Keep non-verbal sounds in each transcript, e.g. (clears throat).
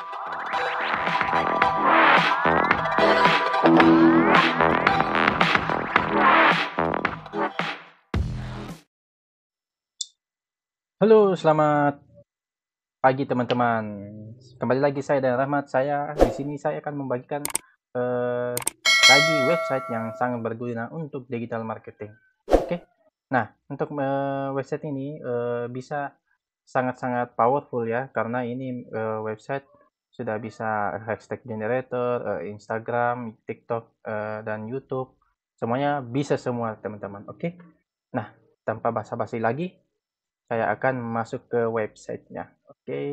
Halo, selamat pagi teman-teman. Kembali lagi saya dan Rahmat. Saya di sini saya akan membagikan eh, lagi website yang sangat berguna untuk digital marketing. Oke. Nah, untuk eh, website ini eh, bisa sangat-sangat powerful ya karena ini eh, website sudah bisa eh, hashtag generator, uh, Instagram, TikTok, uh, dan YouTube. Semuanya bisa semua teman-teman, oke? Okay? Nah, tanpa basa-basi lagi, saya akan masuk ke websitenya, oke? Okay?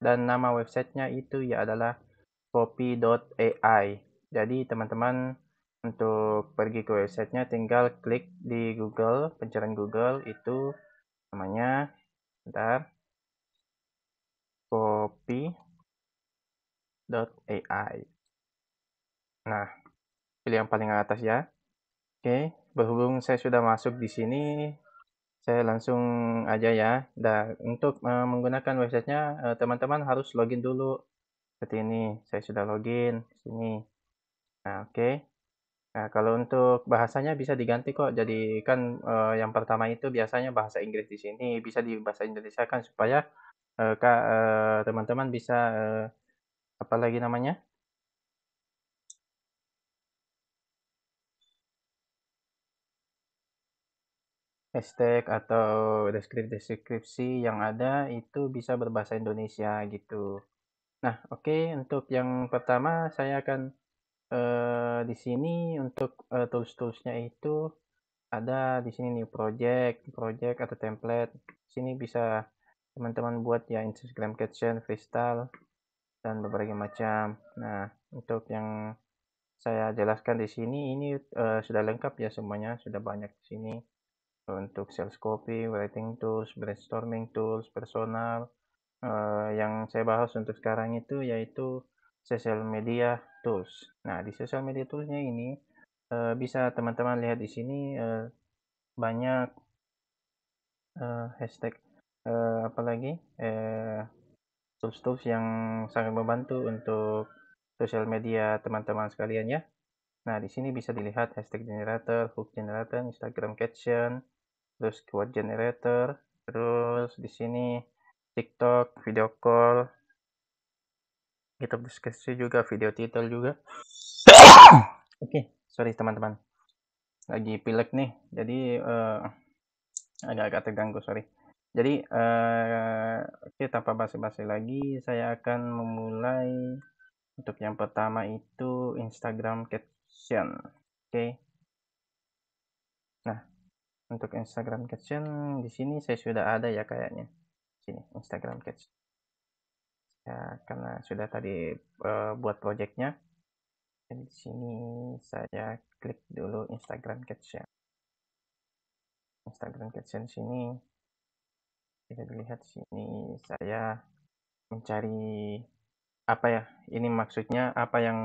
Dan nama websitenya itu ya adalah copy.ai. Jadi teman-teman untuk pergi ke websitenya tinggal klik di Google, pencarian Google itu namanya, bentar, copy AI. Nah, pilih yang paling atas ya. Oke, berhubung saya sudah masuk di sini, saya langsung aja ya. Dan untuk eh, menggunakan websitenya, eh, teman-teman harus login dulu. Seperti ini, saya sudah login sini. Nah, oke. Nah, kalau untuk bahasanya bisa diganti kok. Jadi kan uh, yang pertama itu biasanya bahasa Inggris di sini bisa di bahasa Indonesia kan supaya teman-teman uh, uh, bisa uh, apa lagi namanya hashtag atau deskripsi-deskripsi yang ada itu bisa berbahasa Indonesia gitu. Nah, oke okay, untuk yang pertama saya akan uh, di sini untuk uh, tools-toolsnya itu ada di sini nih project, project atau template. Di sini bisa teman-teman buat ya Instagram caption, freestyle dan berbagai macam. Nah, untuk yang saya jelaskan di sini ini uh, sudah lengkap ya semuanya, sudah banyak di sini untuk sales copy, writing tools, brainstorming tools, personal. Uh, yang saya bahas untuk sekarang itu yaitu social media tools. Nah, di social media toolsnya ini uh, bisa teman-teman lihat di sini uh, banyak uh, hashtag uh, apalagi uh, tools-tools yang sangat membantu untuk sosial media teman-teman sekalian ya. Nah, di sini bisa dilihat hashtag generator, hook generator, Instagram caption, terus keyword generator, terus di sini TikTok, video call, YouTube deskripsi juga, video title juga. (coughs) Oke, okay, sorry teman-teman. Lagi pilek nih, jadi agak eh, agak-agak terganggu, sorry jadi kita eh, oke tanpa basa-basi lagi saya akan memulai untuk yang pertama itu Instagram caption oke okay. nah untuk Instagram caption di sini saya sudah ada ya kayaknya sini Instagram caption ya karena sudah tadi uh, buat projectnya Dan di sini saya klik dulu Instagram caption Instagram caption sini bisa dilihat sini saya mencari apa ya ini maksudnya apa yang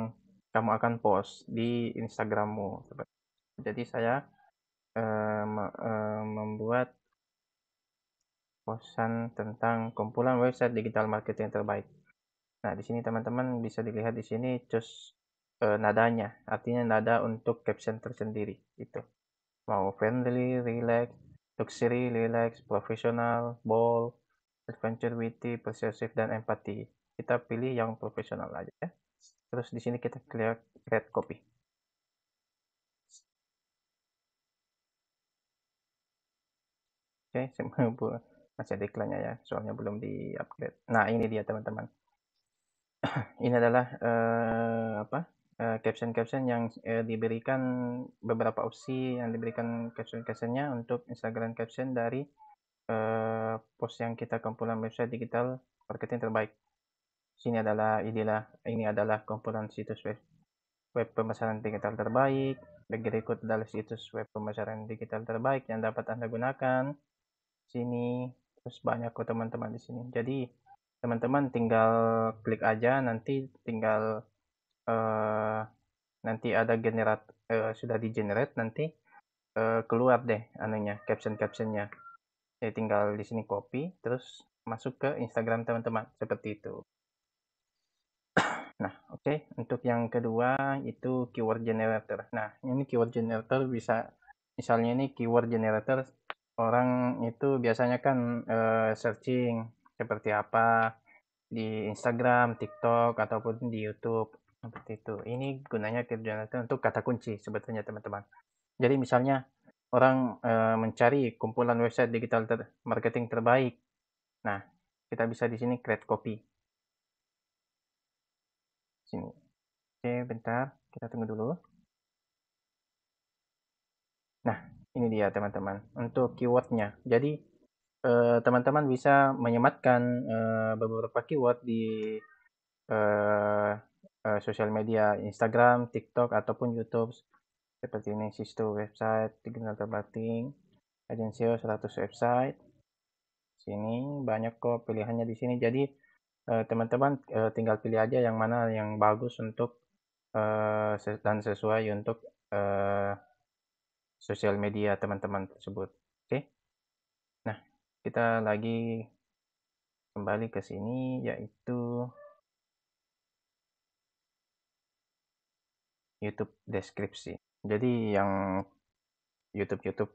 kamu akan post di Instagrammu jadi saya eh, eh membuat posan tentang kumpulan website digital marketing terbaik nah di sini teman-teman bisa dilihat di sini just eh, nadanya artinya nada untuk caption tersendiri itu mau friendly relax luxury, relax, profesional, bold, adventure, witty, persuasive, dan empathy. Kita pilih yang profesional aja ya. Terus di sini kita klik red copy. Oke, okay, masih ada iklannya ya, soalnya belum di upgrade. Nah, ini dia teman-teman. (clears throat) ini adalah uh, apa? Eh, caption-caption yang uh, diberikan beberapa opsi yang diberikan caption-captionnya untuk Instagram caption dari uh, post yang kita kumpulan website digital marketing terbaik. Sini adalah inilah ini adalah kumpulan situs web web pemasaran digital terbaik. Berikut adalah situs web pemasaran digital terbaik yang dapat Anda gunakan. Sini terus banyak kok teman-teman di sini. Jadi teman-teman tinggal klik aja nanti tinggal uh, nanti ada generat uh, sudah di generate nanti uh, keluar deh anunya caption captionnya jadi ya, tinggal di sini copy terus masuk ke Instagram teman-teman seperti itu (clears throat) nah oke okay. untuk yang kedua itu keyword generator nah ini keyword generator bisa misalnya ini keyword generator orang itu biasanya kan uh, searching seperti apa di Instagram, TikTok ataupun di YouTube seperti itu. Ini gunanya keyword generator untuk kata kunci sebetulnya teman-teman. Jadi misalnya orang e, mencari kumpulan website digital ter marketing terbaik. Nah, kita bisa di sini create copy. Sini. Oke, bentar. Kita tunggu dulu. Nah, ini dia teman-teman. Untuk keywordnya. Jadi, eh, teman-teman bisa menyematkan eh, beberapa keyword di Eh, sosial media Instagram, TikTok ataupun YouTube seperti ini Sisto website, Digital Marketing, agensi 100 website. Sini banyak kok pilihannya di sini. Jadi eh, teman-teman eh, tinggal pilih aja yang mana yang bagus untuk dan sesuai untuk uh, sosial media teman-teman tersebut. Oke. Nah, kita lagi kembali ke sini yaitu YouTube deskripsi. Jadi yang YouTube YouTube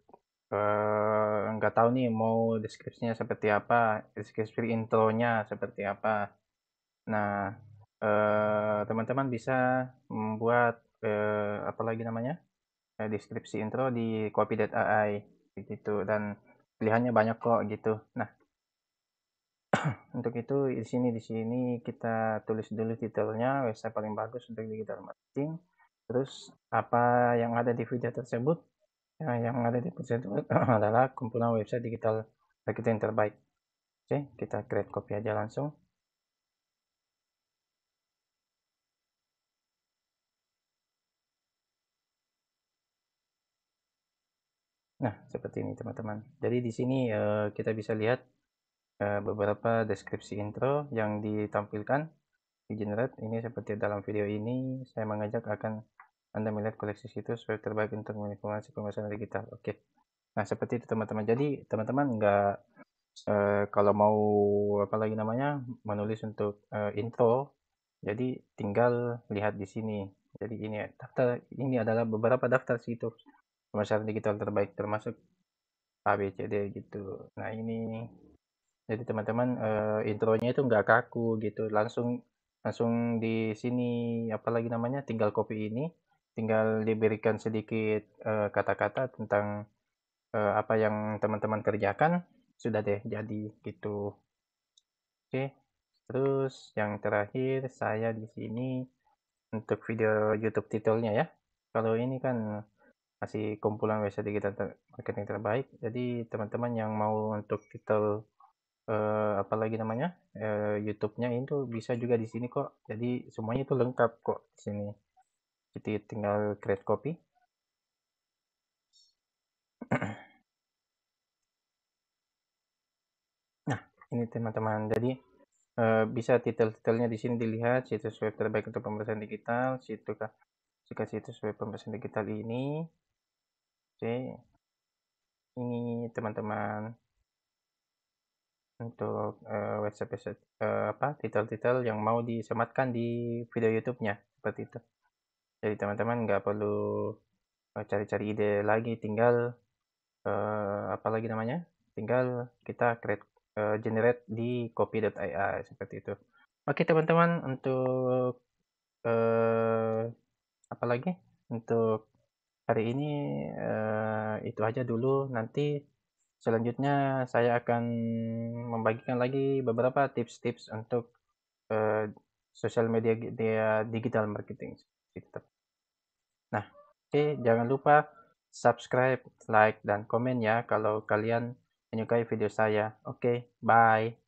eh, nggak uh, tahu nih mau deskripsinya seperti apa, deskripsi intronya seperti apa. Nah, eh, teman-teman uh, bisa membuat uh, apa lagi namanya uh, deskripsi intro di Copy AI gitu dan pilihannya banyak kok gitu. Nah, (clears throat) untuk itu di sini di sini kita tulis dulu titelnya website paling bagus untuk digital marketing Terus apa yang ada di video tersebut? Nah, yang ada di video tersebut (laughs) adalah kumpulan website digital kita yang terbaik. Oke, kita create copy aja langsung. Nah, seperti ini teman-teman. Jadi di sini uh, kita bisa lihat uh, beberapa deskripsi intro yang ditampilkan generate ini seperti dalam video ini saya mengajak akan anda melihat koleksi situs web terbaik untuk menginformasi pemasaran digital oke okay. nah seperti itu teman-teman jadi teman-teman nggak eh, kalau mau apa lagi namanya menulis untuk eh, intro jadi tinggal lihat di sini jadi ini daftar ini adalah beberapa daftar situs pemasaran digital terbaik termasuk ABCD gitu nah ini jadi teman-teman uh, intronya itu nggak kaku gitu langsung langsung di sini apalagi namanya tinggal copy ini tinggal diberikan sedikit eh, kata-kata uh, tentang uh, apa yang teman-teman kerjakan sudah deh jadi gitu oke terus yang terakhir saya di sini untuk video YouTube titelnya ya kalau ini kan masih kumpulan website digital marketing terbaik jadi teman-teman yang mau untuk titel Eh, apalagi namanya uh, YouTube-nya itu bisa juga di sini kok jadi semuanya itu lengkap kok di sini jadi tinggal create copy (clears throat) nah ini teman-teman jadi uh, bisa titel-titelnya di sini dilihat situs web terbaik untuk pemeriksaan digital situs jika situs web pemeriksaan digital ini oke okay. ini teman-teman untuk, uh, eh, website-website, uh, eh, apa, titel-titel yang mau disematkan di video YouTube-nya, seperti itu. Jadi teman-teman nggak perlu, eh, cari-cari ide lagi, tinggal, uh, apa lagi namanya, tinggal kita create, uh, generate di Copy.AI, seperti itu. Oke teman-teman untuk, uh, apa lagi, untuk hari ini, uh, itu aja dulu, nanti Selanjutnya saya akan membagikan lagi beberapa tips-tips untuk uh, eh, social media digital marketing. Gitu. Nah, oke okay, jangan lupa subscribe, like dan komen ya kalau kalian menyukai video saya. Oke, okay, bye.